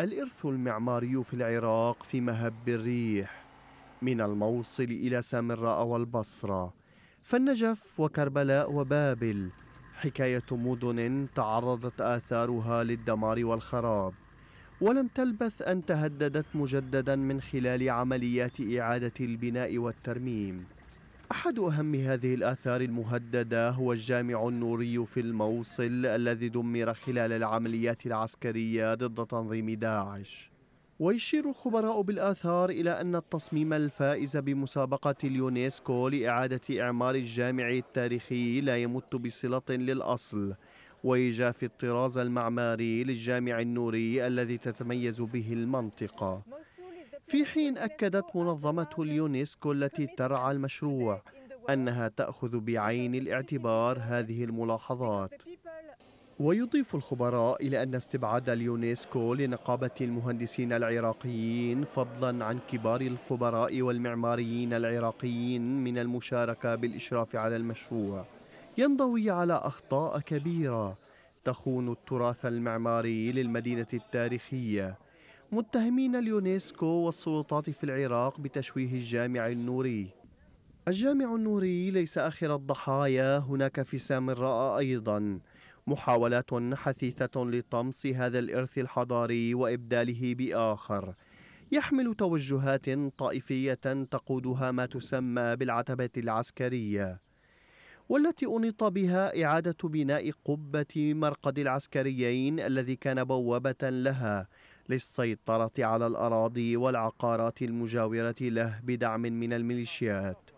الإرث المعماري في العراق في مهب الريح من الموصل إلى سامراء والبصرة فالنجف وكربلاء وبابل حكاية مدن تعرضت آثارها للدمار والخراب ولم تلبث أن تهددت مجددا من خلال عمليات إعادة البناء والترميم أحد أهم هذه الآثار المهددة هو الجامع النوري في الموصل الذي دمر خلال العمليات العسكرية ضد تنظيم داعش ويشير الخبراء بالآثار إلى أن التصميم الفائز بمسابقة اليونسكو لإعادة إعمار الجامع التاريخي لا يمت بصلة للأصل ويجاف الطراز المعماري للجامع النوري الذي تتميز به المنطقة في حين أكدت منظمة اليونسكو التي ترعى المشروع أنها تأخذ بعين الاعتبار هذه الملاحظات ويضيف الخبراء إلى أن استبعاد اليونسكو لنقابة المهندسين العراقيين فضلا عن كبار الخبراء والمعماريين العراقيين من المشاركة بالإشراف على المشروع ينضوي على أخطاء كبيرة تخون التراث المعماري للمدينة التاريخية متهمين اليونسكو والسلطات في العراق بتشويه الجامع النوري الجامع النوري ليس آخر الضحايا هناك في سامراء أيضا محاولات حثيثة لطمس هذا الإرث الحضاري وإبداله بآخر يحمل توجهات طائفية تقودها ما تسمى بالعتبة العسكرية والتي أنيط بها إعادة بناء قبة مرقد العسكريين الذي كان بوابة لها للسيطرة على الأراضي والعقارات المجاورة له بدعم من الميليشيات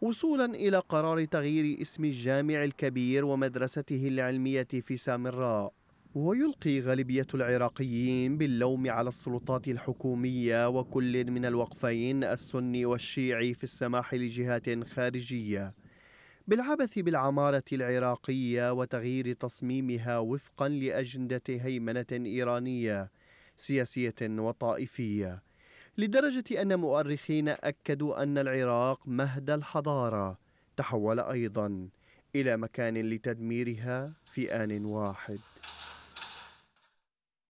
وصولا إلى قرار تغيير اسم الجامع الكبير ومدرسته العلمية في سامراء ويلقي غالبية العراقيين باللوم على السلطات الحكومية وكل من الوقفين السني والشيعي في السماح لجهات خارجية بالعبث بالعمارة العراقية وتغيير تصميمها وفقا لأجندة هيمنة إيرانية سياسية وطائفية لدرجة أن مؤرخين أكدوا أن العراق مهد الحضارة تحول أيضا إلى مكان لتدميرها في آن واحد